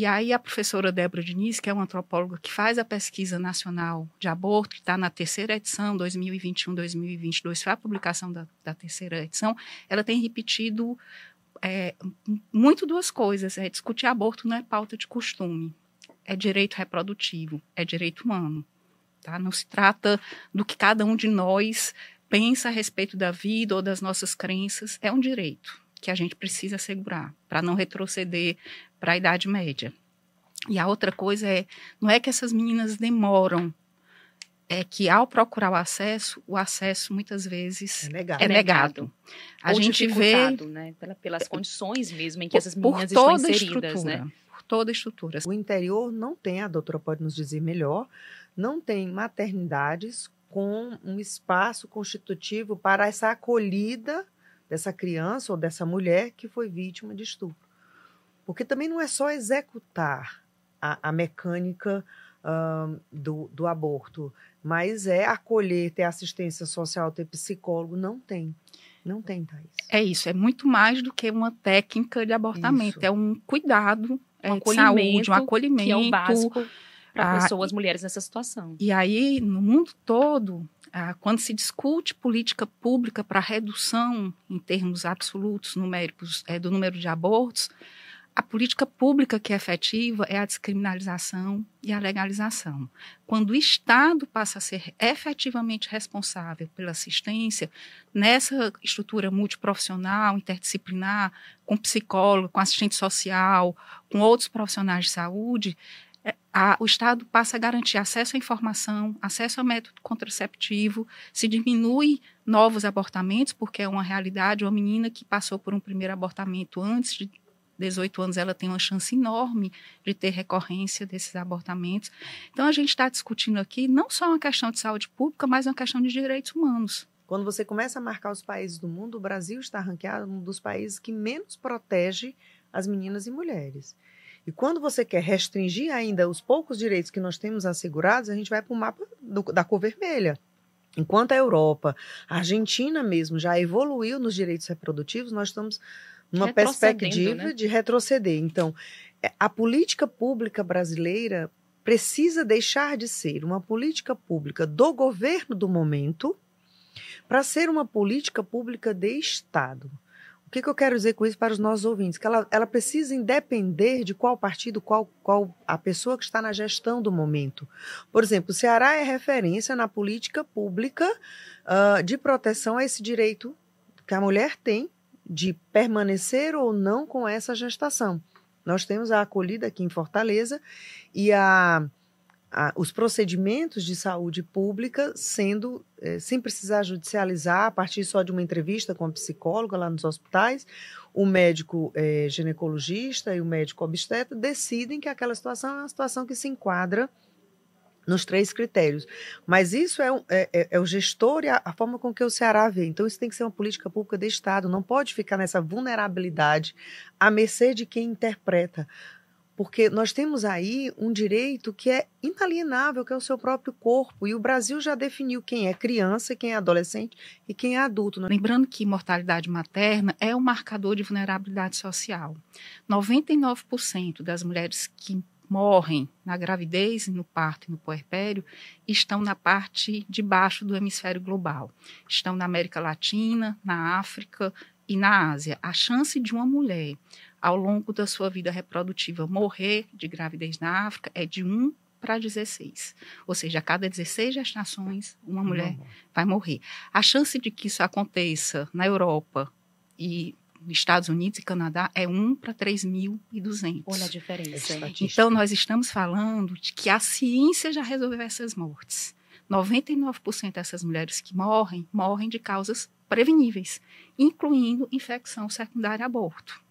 E aí a professora Débora Diniz, que é uma antropóloga que faz a pesquisa nacional de aborto, que está na terceira edição, 2021-2022, foi a publicação da, da, terceira edição, ela tem repetido é, muito duas coisas. É, discutir aborto não é pauta de costume, é direito reprodutivo, é direito humano. Tá? Não se trata do que cada um de nós pensa a respeito da vida ou das nossas crenças, é um direito que a gente precisa segurar para não retroceder para a Idade Média. E a outra coisa é, não é que essas meninas demoram, é que ao procurar o acesso, o acesso muitas vezes é negado. É, é negado. A Ou gente vê né? Pela, pelas é, condições mesmo em que essas meninas toda estão inseridas, né? estrutura, né? Por toda a estrutura. O interior não tem, a doutora pode nos dizer melhor, não tem maternidades com um espaço constitutivo para essa acolhida dessa criança ou dessa mulher que foi vítima de estupro. Porque também não é só executar a, a mecânica um, do, do aborto, mas é acolher, ter assistência social, ter psicólogo. Não tem. Não tem, Thais. É isso, é muito mais do que uma técnica de abortamento, isso. é um cuidado é um é, acolhimento, saúde, um acolhimento. Que é o básico ah, pessoas, mulheres nessa situação. E aí, no mundo todo, ah, quando se discute política pública para redução em termos absolutos numéricos é, do número de abortos, a política pública que é efetiva é a descriminalização e a legalização. Quando o Estado passa a ser efetivamente responsável pela assistência nessa estrutura multiprofissional, interdisciplinar, com psicólogo, com assistente social, com outros profissionais de saúde, a, o Estado passa a garantir acesso à informação, acesso a método contraceptivo, se diminui novos abortamentos, porque é uma realidade, uma menina que passou por um primeiro abortamento antes de 18 anos, ela tem uma chance enorme de ter recorrência desses abortamentos. Então, a gente está discutindo aqui não só uma questão de saúde pública, mas uma questão de direitos humanos. Quando você começa a marcar os países do mundo, o Brasil está ranqueado um dos países que menos protege as meninas e mulheres. E quando você quer restringir ainda os poucos direitos que nós temos assegurados, a gente vai para o mapa do, da cor vermelha. Enquanto a Europa, a Argentina mesmo já evoluiu nos direitos reprodutivos, nós estamos numa perspectiva né? de retroceder. Então, é, a política pública brasileira precisa deixar de ser uma política pública do governo do momento para ser uma política pública de Estado. O que, que, eu quero dizer com isso para os nossos ouvintes? Que ela, ela precisa depender de qual partido, qual, qual a pessoa que está na gestão do momento. Por exemplo, o Ceará é referência na política pública uh, de proteção a esse direito que a mulher tem de permanecer ou não com essa gestação. Nós temos a acolhida aqui em Fortaleza e a a, os procedimentos de saúde pública sendo, é, sem precisar judicializar, a partir só de uma entrevista com a psicóloga lá nos hospitais, o médico é, ginecologista e o médico obstetra decidem que aquela situação é uma situação que se enquadra nos três critérios. Mas isso é, é, é, é o gestor e a, a, forma com que o Ceará vê. Então, isso tem que ser uma política pública de Estado. Não pode ficar nessa vulnerabilidade à mercê de quem interpreta porque nós temos aí um direito que é inalienável, que é o seu próprio corpo, e o Brasil já definiu quem é criança, quem é adolescente e quem é adulto. Né? Lembrando que mortalidade materna é um marcador de vulnerabilidade social. 99% das mulheres que morrem na gravidez, no parto e no puerpério estão na parte de baixo do hemisfério global. Estão na América Latina, na África e na Ásia. A chance de uma mulher ao longo da sua vida reprodutiva morrer de gravidez na África é de 1 para 16. Ou seja, a cada 16 gestações, uma mulher vai morrer. A chance de que isso aconteça na Europa e Estados Unidos e Canadá é 1 para 3.200. Olha a diferença. É então, nós estamos falando de que a ciência já resolveu essas mortes. 99% dessas mulheres que morrem, morrem de causas preveníveis, incluindo infecção secundária aborto.